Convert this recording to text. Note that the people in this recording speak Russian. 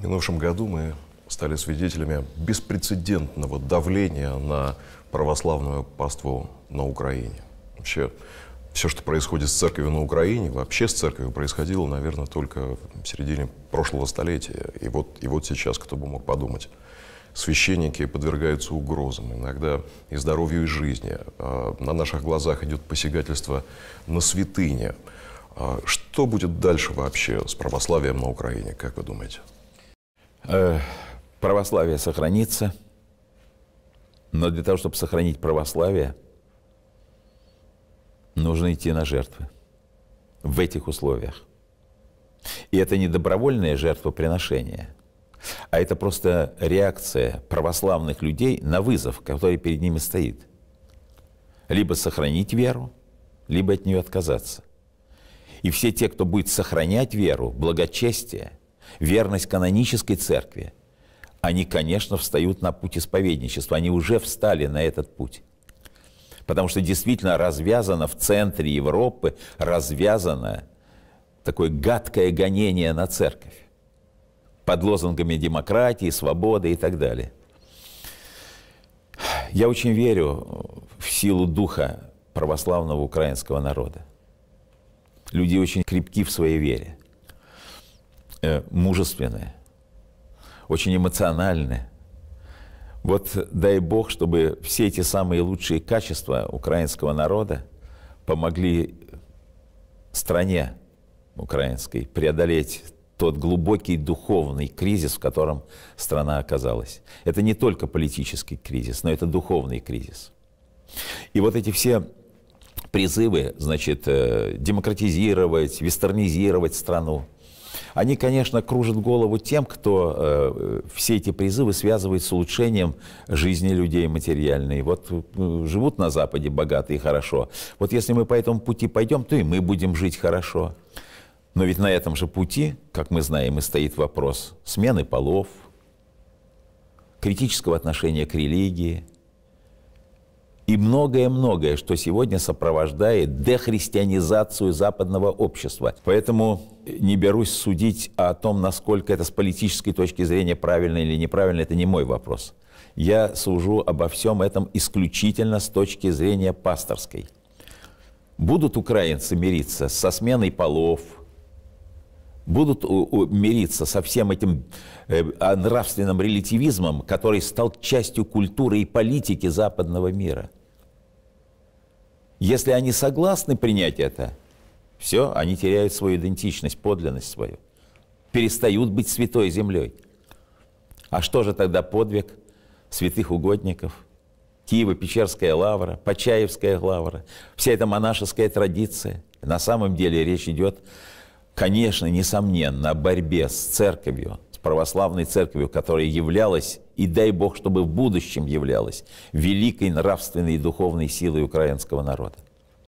В минувшем году мы стали свидетелями беспрецедентного давления на православную паству на Украине. Вообще, все, что происходит с церковью на Украине, вообще с церковью происходило, наверное, только в середине прошлого столетия. И вот, и вот сейчас, кто бы мог подумать, священники подвергаются угрозам, иногда и здоровью, и жизни. А, на наших глазах идет посягательство на святыне. А, что будет дальше вообще с православием на Украине, как вы думаете? Э, православие сохранится, но для того, чтобы сохранить православие, нужно идти на жертвы в этих условиях. И это не добровольное жертвоприношение, а это просто реакция православных людей на вызов, который перед ними стоит. Либо сохранить веру, либо от нее отказаться. И все те, кто будет сохранять веру, благочестие – верность канонической церкви, они, конечно, встают на путь исповедничества. Они уже встали на этот путь. Потому что действительно развязано в центре Европы, развязано такое гадкое гонение на церковь под лозунгами демократии, свободы и так далее. Я очень верю в силу духа православного украинского народа. Люди очень крепки в своей вере. Э, мужественные, очень эмоциональные. Вот дай Бог, чтобы все эти самые лучшие качества украинского народа помогли стране украинской преодолеть тот глубокий духовный кризис, в котором страна оказалась. Это не только политический кризис, но это духовный кризис. И вот эти все призывы, значит, э, демократизировать, вестернизировать страну, они, конечно, кружат голову тем, кто э, все эти призывы связывает с улучшением жизни людей материальной. Вот э, живут на Западе богатые и хорошо. Вот если мы по этому пути пойдем, то и мы будем жить хорошо. Но ведь на этом же пути, как мы знаем, и стоит вопрос смены полов, критического отношения к религии – и многое-многое, что сегодня сопровождает дехристианизацию западного общества. Поэтому не берусь судить о том, насколько это с политической точки зрения правильно или неправильно, это не мой вопрос. Я служу обо всем этом исключительно с точки зрения пасторской. Будут украинцы мириться со сменой полов, будут мириться со всем этим э, а, нравственным релятивизмом, который стал частью культуры и политики западного мира – если они согласны принять это, все, они теряют свою идентичность, подлинность свою. Перестают быть святой землей. А что же тогда подвиг святых угодников – Киево-Печерская лавра, Почаевская лавра, вся эта монашеская традиция. На самом деле речь идет, конечно, несомненно, о борьбе с церковью, православной церковью, которая являлась, и дай Бог, чтобы в будущем являлась, великой нравственной и духовной силой украинского народа.